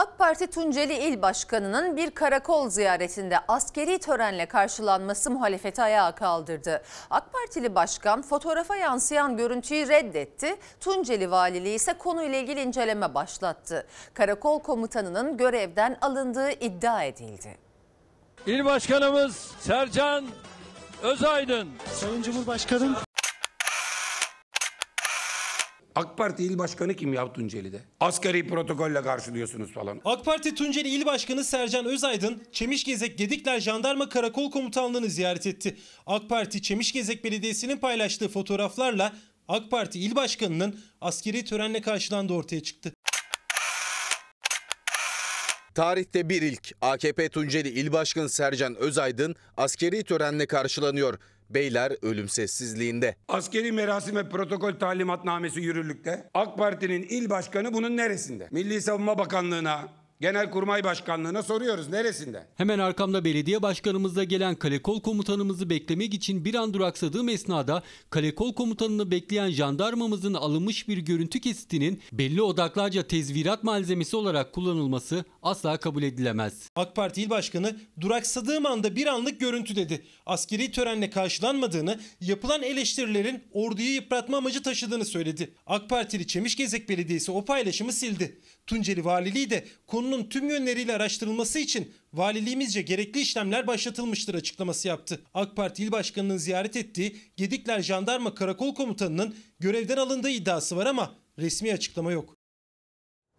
AK Parti Tunceli İl Başkanı'nın bir karakol ziyaretinde askeri törenle karşılanması muhalefeti ayağa kaldırdı. AK Partili Başkan fotoğrafa yansıyan görüntüyü reddetti. Tunceli Valiliği ise konuyla ilgili inceleme başlattı. Karakol komutanının görevden alındığı iddia edildi. İl Başkanımız Sercan Özaydın. Sayın Cumhurbaşkanım AK Parti il başkanı kim ya Tunceli'de? Asgari protokolle karşılıyorsunuz falan. AK Parti Tunceli il başkanı Sercan Özaydın, Çemişgezek Gedikler Jandarma Karakol Komutanlığı'nı ziyaret etti. AK Parti Çemişgezek Belediyesi'nin paylaştığı fotoğraflarla AK Parti il başkanının askeri törenle karşılandığı ortaya çıktı. Tarihte bir ilk AKP Tunceli İl Başkanı Sercan Özaydın askeri törenle karşılanıyor beyler ölümsizsizliğinde. Askeri merasim ve protokol talimatnamesi yürürlükte. AK Parti'nin il başkanı bunun neresinde? Milli Savunma Bakanlığı'na, Genelkurmay Başkanlığı'na soruyoruz neresinde? Hemen arkamda belediye başkanımızla gelen kalekol komutanımızı beklemek için bir an duraksadığım esnada kalekol komutanını bekleyen jandarmamızın alınmış bir görüntü kesitinin belli odaklarca tezvirat malzemesi olarak kullanılması asla kabul edilemez. AK Parti İl Başkanı duraksadığım anda bir anlık görüntü dedi. Askeri törenle karşılanmadığını, yapılan eleştirilerin orduyu yıpratma amacı taşıdığını söyledi. AK Partili Çemişgezek Belediyesi o paylaşımı sildi. Tunceli Valiliği de konu sorunun tüm yönleriyle araştırılması için valiliğimizce gerekli işlemler başlatılmıştır açıklaması yaptı. AK Parti İl Başkanı'nın ziyaret ettiği Gedikler Jandarma Karakol Komutanı'nın görevden alındığı iddiası var ama resmi açıklama yok.